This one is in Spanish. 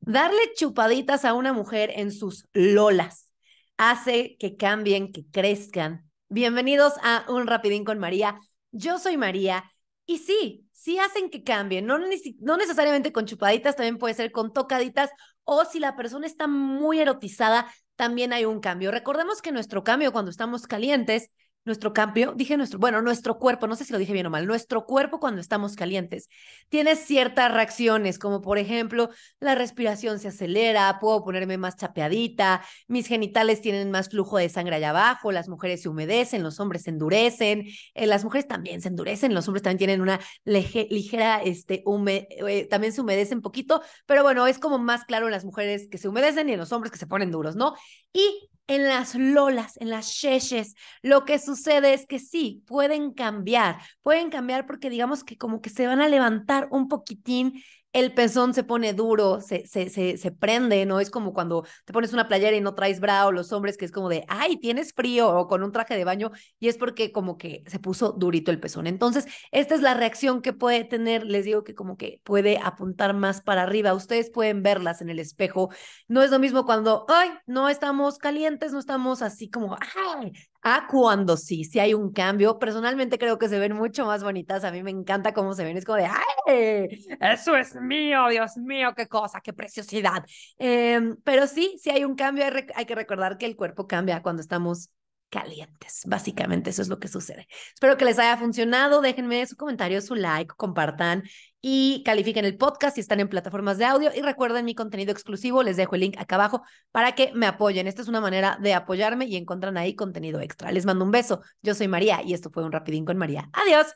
Darle chupaditas a una mujer en sus lolas hace que cambien, que crezcan. Bienvenidos a Un Rapidín con María. Yo soy María y sí, sí hacen que cambien. No, necesariamente con chupaditas, también puede ser con tocaditas o si la persona está muy erotizada, también hay un cambio. Recordemos que nuestro cambio cuando estamos calientes nuestro cambio, dije nuestro, bueno, nuestro cuerpo, no sé si lo dije bien o mal, nuestro cuerpo cuando estamos calientes tiene ciertas reacciones, como por ejemplo, la respiración se acelera, puedo ponerme más chapeadita, mis genitales tienen más flujo de sangre allá abajo, las mujeres se humedecen, los hombres se endurecen, eh, las mujeres también se endurecen, los hombres también tienen una ligera, este, hume, eh, también se humedecen poquito, pero bueno, es como más claro en las mujeres que se humedecen y en los hombres que se ponen duros, ¿no? Y en las lolas, en las sheshes, lo que sucede es que sí, pueden cambiar, pueden cambiar porque digamos que como que se van a levantar un poquitín el pezón se pone duro, se, se, se, prende, ¿no? Es como cuando te pones una playera y no traes bra o los hombres que es como de, ay, tienes frío o con un traje de baño y es porque como que se puso durito el pezón. Entonces, esta es la reacción que puede tener, les digo que como que puede apuntar más para arriba. Ustedes pueden verlas en el espejo. No es lo mismo cuando, ay, no estamos calientes, no estamos así como, ay, a cuando sí, si hay un cambio. Personalmente creo que se ven mucho más bonitas. A mí me encanta cómo se ven. Es como de, ¡ay! Eso es mío, Dios mío, qué cosa, qué preciosidad. Em, pero sí, si hay un cambio. hay que recordar que el cuerpo cambia cuando estamos calientes. Básicamente eso es lo que sucede. Espero que les haya funcionado. Déjenme su comentario, su like, compartan y califiquen el podcast si están en plataformas de audio y recuerden mi contenido exclusivo. Les dejo el link acá abajo para que me apoyen. Esta es una manera de apoyarme y encuentran ahí contenido extra. Les mando un beso. Yo soy María y esto fue un rapidín con María. Adiós.